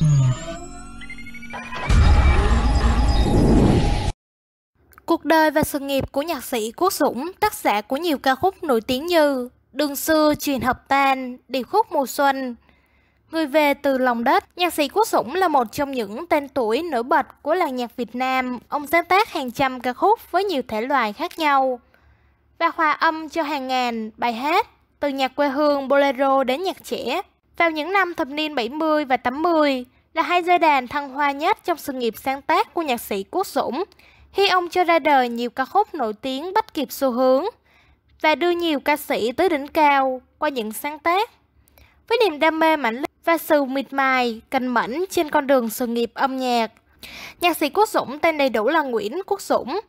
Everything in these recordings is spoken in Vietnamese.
Ừ. Cuộc đời và sự nghiệp của nhạc sĩ Quốc Dũng, tác giả của nhiều ca khúc nổi tiếng như Đường xưa truyền hợp tan, điệp khúc mùa xuân. Người về từ lòng đất, nhạc sĩ Quốc Dũng là một trong những tên tuổi nổi bật của làng nhạc Việt Nam. Ông sáng tác hàng trăm ca khúc với nhiều thể loại khác nhau và hòa âm cho hàng ngàn bài hát từ nhạc quê hương bolero đến nhạc trẻ vào những năm thập niên 70 và 80 là hai giai đàn thăng hoa nhất trong sự nghiệp sáng tác của nhạc sĩ Quốc Dũng khi ông cho ra đời nhiều ca khúc nổi tiếng bắt kịp xu hướng và đưa nhiều ca sĩ tới đỉnh cao qua những sáng tác. Với niềm đam mê mãnh liệt và sự mịt mài, cần mẫn trên con đường sự nghiệp âm nhạc, nhạc sĩ Quốc Dũng tên đầy đủ là Nguyễn Quốc Dũng,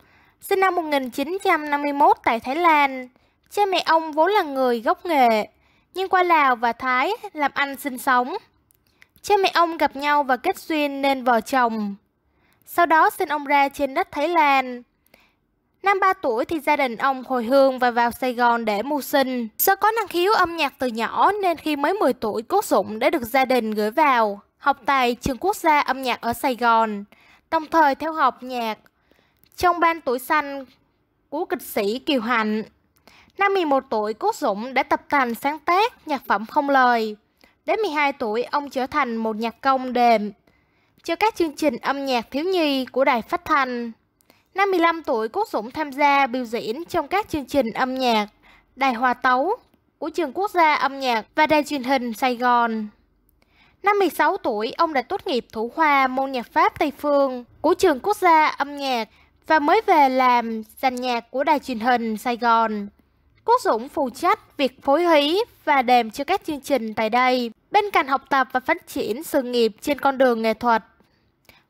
sinh năm 1951 tại Thái Lan. Cha mẹ ông vốn là người gốc nghệ, nhưng qua Lào và Thái làm ăn sinh sống. Cha mẹ ông gặp nhau và kết duyên nên vợ chồng. Sau đó sinh ông ra trên đất Thái Lan. Năm 3 tuổi thì gia đình ông hồi hương và vào Sài Gòn để mưu sinh. Do có năng khiếu âm nhạc từ nhỏ nên khi mới 10 tuổi Quốc dụng đã được gia đình gửi vào học tại trường quốc gia âm nhạc ở Sài Gòn, đồng thời theo học nhạc trong ban tuổi xanh của kịch sĩ Kiều Hạnh. Năm 11 tuổi, Quốc Dũng đã tập thành sáng tác nhạc phẩm không lời. Đến 12 tuổi, ông trở thành một nhạc công đềm cho các chương trình âm nhạc thiếu nhi của đài phát thanh. Năm 15 tuổi, Quốc Dũng tham gia biểu diễn trong các chương trình âm nhạc, đài hòa tấu của Trường Quốc gia âm nhạc và đài truyền hình Sài Gòn. Năm 16 tuổi, ông đã tốt nghiệp thủ khoa môn nhạc Pháp Tây Phương của Trường Quốc gia âm nhạc và mới về làm dàn nhạc của đài truyền hình Sài Gòn. Quốc Dũng phụ trách việc phối hí và đềm cho các chương trình tại đây, bên cạnh học tập và phát triển sự nghiệp trên con đường nghệ thuật.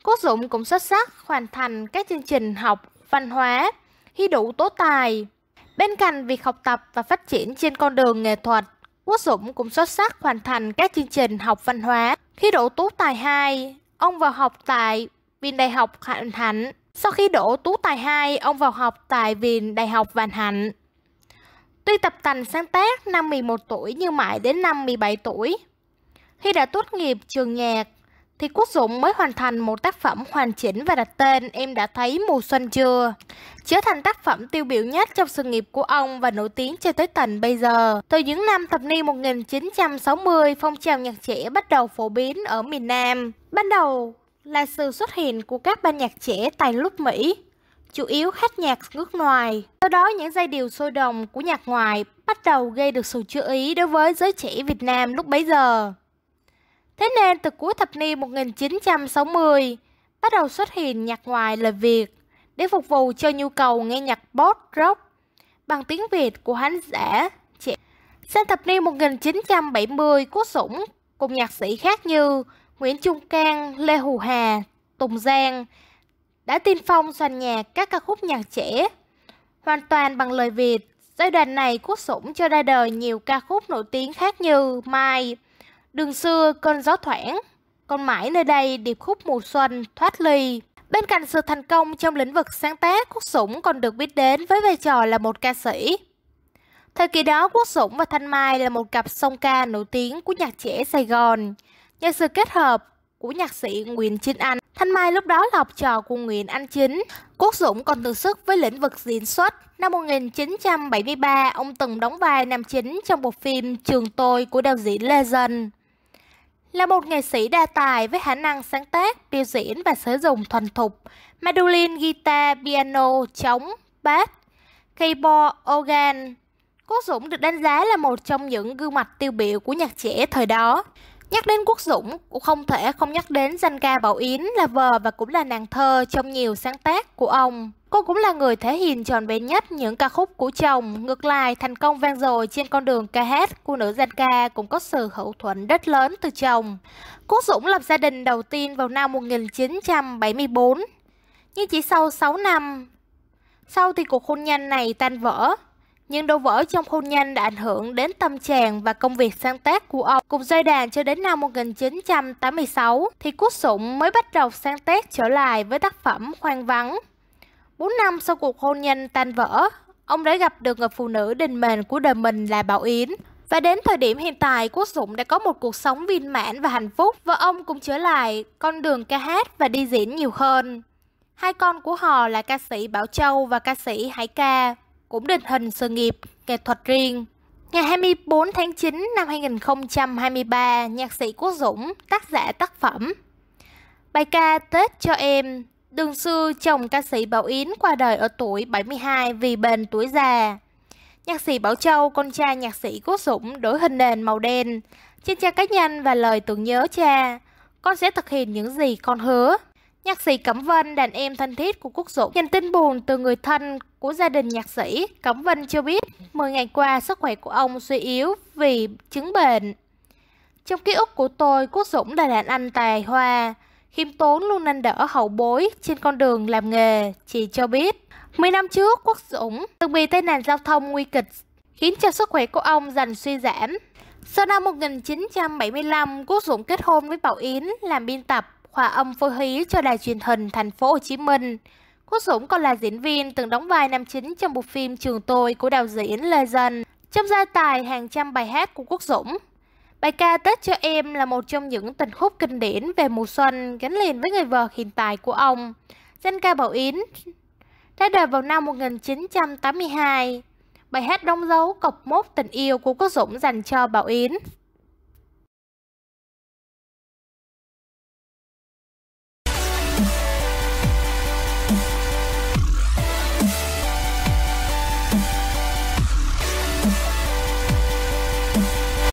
Quốc Dũng cũng xuất sắc hoàn thành các chương trình học, văn hóa, thi đủ tố tài. Bên cạnh việc học tập và phát triển trên con đường nghệ thuật, Quốc Dũng cũng xuất sắc hoàn thành các chương trình học văn hóa. Khi đủ tố tài 2, ông vào học tại Viện Đại học Vạn Hạnh. Sau khi đỗ tú tài 2, ông vào học tại Viện Đại học Vạn Hạnh. Tuy tập tành sáng tác năm 11 tuổi nhưng mãi đến năm 17 tuổi. Khi đã tốt nghiệp trường nhạc, thì Quốc Dũng mới hoàn thành một tác phẩm hoàn chỉnh và đặt tên Em đã thấy mùa xuân chưa, trở thành tác phẩm tiêu biểu nhất trong sự nghiệp của ông và nổi tiếng cho tới tận bây giờ. Từ những năm thập niên 1960, phong trào nhạc trẻ bắt đầu phổ biến ở miền Nam. Ban đầu là sự xuất hiện của các ban nhạc trẻ tài lúc Mỹ, chủ yếu hát nhạc nước ngoài. Sau đó những giai điệu sôi động của nhạc ngoài bắt đầu gây được sự chú ý đối với giới trẻ Việt Nam lúc bấy giờ. Thế nên từ cuối thập niên 1960, bắt đầu xuất hiện nhạc ngoài lời Việt để phục vụ cho nhu cầu nghe nhạc pop rock bằng tiếng Việt của khán giả trẻ. Sang thập niên 1970, Quốc Sủng cùng nhạc sĩ khác như Nguyễn Trung Cang, Lê Hù Hà, Tùng Giang đã tiên phong soàn nhạc các ca khúc nhạc trẻ. Hoàn toàn bằng lời Việt, giai đoạn này Quốc Sủng cho ra đời nhiều ca khúc nổi tiếng khác như Mai, Đường xưa cơn gió thoảng, còn mãi nơi đây điệp khúc mùa xuân thoát ly. Bên cạnh sự thành công trong lĩnh vực sáng tác, Quốc Sủng còn được biết đến với vai trò là một ca sĩ. Thời kỳ đó, Quốc Sủng và Thanh Mai là một cặp song ca nổi tiếng của nhạc trẻ Sài Gòn, nhờ sự kết hợp của nhạc sĩ Nguyễn Trinh Anh. Thanh Mai lúc đó là học trò của Nguyễn Anh Chính. Quốc Dũng còn từ sức với lĩnh vực diễn xuất. Năm 1973, ông từng đóng vai nam chính trong bộ phim Trường Tôi của đạo diễn Lê Dân. Là một nghệ sĩ đa tài với khả năng sáng tác, biểu diễn và sử dụng thuần thục, mandolin, guitar, piano, trống, bass, keyboard, organ. Quốc Dũng được đánh giá là một trong những gương mặt tiêu biểu của nhạc trẻ thời đó. Nhắc đến Quốc Dũng cũng không thể không nhắc đến danh ca Bảo Yến là vợ và cũng là nàng thơ trong nhiều sáng tác của ông. Cô cũng là người thể hiện tròn vẹn nhất những ca khúc của chồng, ngược lại thành công vang dội trên con đường ca hát của nữ danh ca cũng có sự hậu thuẫn rất lớn từ chồng. Quốc Dũng lập gia đình đầu tiên vào năm 1974, nhưng chỉ sau 6 năm, sau thì cuộc hôn nhân này tan vỡ, nhưng đổ vỡ trong hôn nhân đã ảnh hưởng đến tâm trạng và công việc sáng tác của ông. Cùng giai đàn cho đến năm 1986 thì Quốc Sủng mới bắt đầu sáng tác trở lại với tác phẩm Khoan Vắng. 4 năm sau cuộc hôn nhân tan vỡ, ông đã gặp được người phụ nữ đình mền của đời mình là Bảo Yến. Và đến thời điểm hiện tại, Quốc Dũng đã có một cuộc sống viên mãn và hạnh phúc và ông cũng trở lại con đường ca hát và đi diễn nhiều hơn. Hai con của họ là ca sĩ Bảo Châu và ca sĩ Hải Ca cũng định hình sự nghiệp, nghệ thuật riêng. Ngày 24 tháng 9 năm 2023, nhạc sĩ Quốc Dũng, tác giả tác phẩm Bài ca Tết cho em Đường xưa chồng ca sĩ Bảo Yến qua đời ở tuổi 72 vì bệnh tuổi già. Nhạc sĩ Bảo Châu, con trai nhạc sĩ Quốc Dũng đổi hình nền màu đen. Trên trang cá nhân và lời tưởng nhớ cha, con sẽ thực hiện những gì con hứa. Nhạc sĩ Cẩm Vân, đàn em thân thiết của Quốc Dũng, nhận tin buồn từ người thân của gia đình nhạc sĩ. Cẩm Vân cho biết 10 ngày qua sức khỏe của ông suy yếu vì chứng bệnh. Trong ký ức của tôi, Quốc Dũng là đàn anh tài hoa, khiêm tốn luôn nên đỡ hậu bối trên con đường làm nghề. Chị cho biết, mười năm trước Quốc Dũng từng bị tai nạn giao thông nguy kịch khiến cho sức khỏe của ông dần suy giảm. Sau năm 1975, Quốc Dũng kết hôn với Bảo Yến làm biên tập Khoa âm phối hí cho đài truyền hình thành phố Hồ Chí Minh. Quốc Dũng còn là diễn viên từng đóng vai nam chính trong bộ phim Trường Tôi của đạo diễn Lê Dân, trong gia tài hàng trăm bài hát của Quốc Dũng. Bài ca Tết cho em là một trong những tình khúc kinh điển về mùa xuân gắn liền với người vợ hiện tại của ông, danh ca Bảo Yến, ra đời vào năm 1982. Bài hát đóng dấu cọc mốt tình yêu của Quốc Dũng dành cho Bảo Yến.